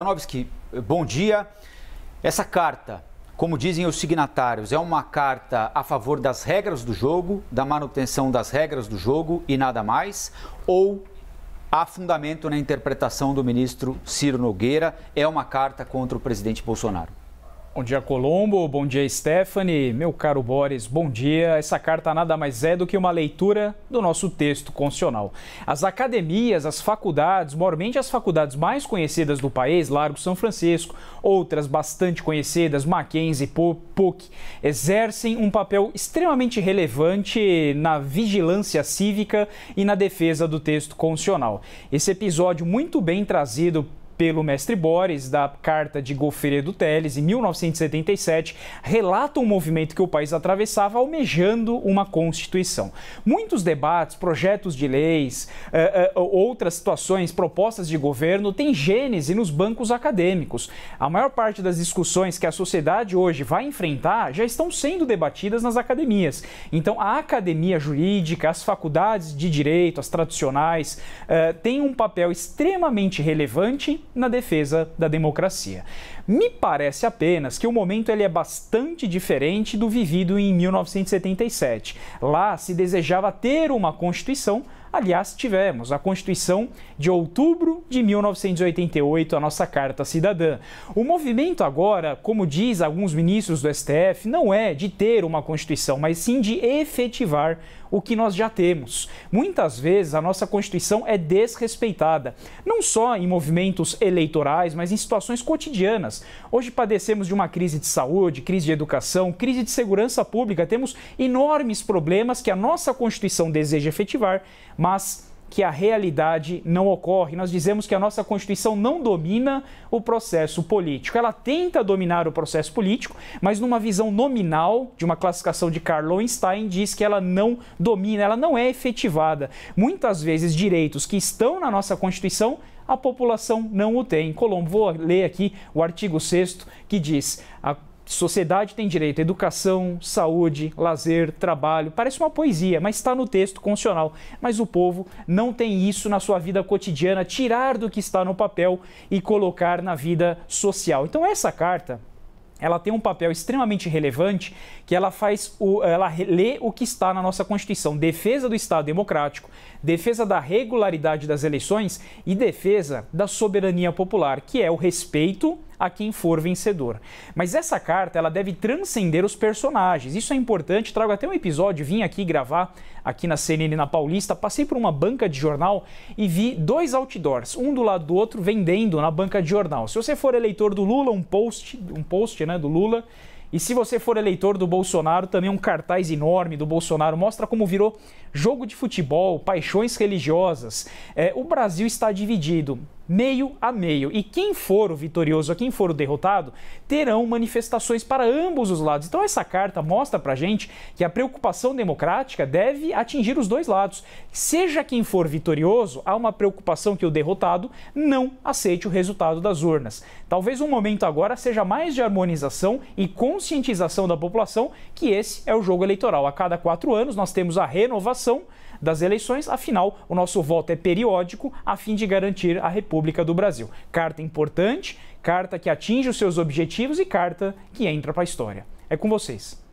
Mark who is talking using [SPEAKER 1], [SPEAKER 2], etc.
[SPEAKER 1] Novski, eh, bom dia. Essa carta, como dizem os signatários, é uma carta a favor das regras do jogo, da manutenção das regras do jogo e nada mais? Ou há fundamento na interpretação do ministro Ciro Nogueira? É uma carta contra o presidente Bolsonaro? Bom dia, Colombo. Bom dia, Stephanie. Meu caro Boris, bom dia. Essa carta nada mais é do que uma leitura do nosso texto constitucional. As academias, as faculdades, mormente as faculdades mais conhecidas do país, Largo São Francisco, outras bastante conhecidas, Mackenzie, PUC, exercem um papel extremamente relevante na vigilância cívica e na defesa do texto constitucional. Esse episódio muito bem trazido pelo mestre Boris, da carta de Goffredo Teles, em 1977, relata um movimento que o país atravessava almejando uma Constituição. Muitos debates, projetos de leis, uh, uh, outras situações, propostas de governo têm gênese nos bancos acadêmicos. A maior parte das discussões que a sociedade hoje vai enfrentar já estão sendo debatidas nas academias. Então, a academia jurídica, as faculdades de direito, as tradicionais, uh, têm um papel extremamente relevante na defesa da democracia. Me parece apenas que o momento ele é bastante diferente do vivido em 1977. Lá se desejava ter uma constituição Aliás, tivemos a Constituição de outubro de 1988, a nossa Carta Cidadã. O movimento agora, como diz alguns ministros do STF, não é de ter uma Constituição, mas sim de efetivar o que nós já temos. Muitas vezes a nossa Constituição é desrespeitada, não só em movimentos eleitorais, mas em situações cotidianas. Hoje padecemos de uma crise de saúde, crise de educação, crise de segurança pública, temos enormes problemas que a nossa Constituição deseja efetivar, mas que a realidade não ocorre. Nós dizemos que a nossa Constituição não domina o processo político. Ela tenta dominar o processo político, mas numa visão nominal de uma classificação de Karl Lowenstein diz que ela não domina, ela não é efetivada. Muitas vezes direitos que estão na nossa Constituição a população não o tem. Colombo, vou ler aqui o artigo 6 que diz: a Sociedade tem direito a educação, saúde, lazer, trabalho. Parece uma poesia, mas está no texto constitucional. Mas o povo não tem isso na sua vida cotidiana, tirar do que está no papel e colocar na vida social. Então essa carta ela tem um papel extremamente relevante que ela faz o, ela lê o que está na nossa Constituição, defesa do Estado democrático, defesa da regularidade das eleições e defesa da soberania popular, que é o respeito a quem for vencedor. Mas essa carta ela deve transcender os personagens. Isso é importante. Trago até um episódio, vim aqui gravar aqui na CNN na Paulista, passei por uma banca de jornal e vi dois outdoors, um do lado do outro, vendendo na banca de jornal. Se você for eleitor do Lula, um post, um post, né, do Lula, e se você for eleitor do Bolsonaro, também um cartaz enorme do Bolsonaro mostra como virou jogo de futebol, paixões religiosas. É, o Brasil está dividido meio a meio. E quem for o vitorioso, quem for o derrotado, terão manifestações para ambos os lados. Então essa carta mostra pra gente que a preocupação democrática deve atingir os dois lados. Seja quem for vitorioso, há uma preocupação que o derrotado não aceite o resultado das urnas. Talvez um momento agora seja mais de harmonização e conscientização da população que esse é o jogo eleitoral. A cada quatro anos nós temos a renovação das eleições, afinal o nosso voto é periódico a fim de garantir a república República do Brasil. Carta importante, carta que atinge os seus objetivos e carta que entra para a história. É com vocês.